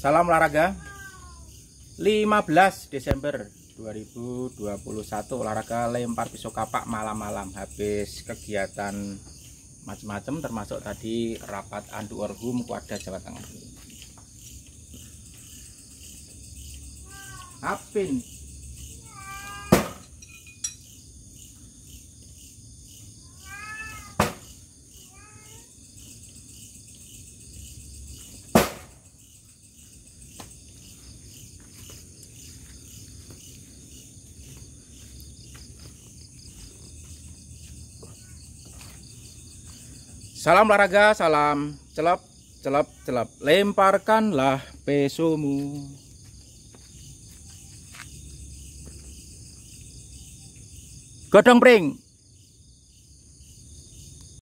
Salam olahraga 15 Desember 2021 olahraga lempar pisau kapak malam-malam habis kegiatan macam-macam termasuk tadi rapat andu orhum kuada Jawa Tengah. Apin Salam olahraga, salam celap, celap, celap. Lemparkanlah pesomu. Godong pring.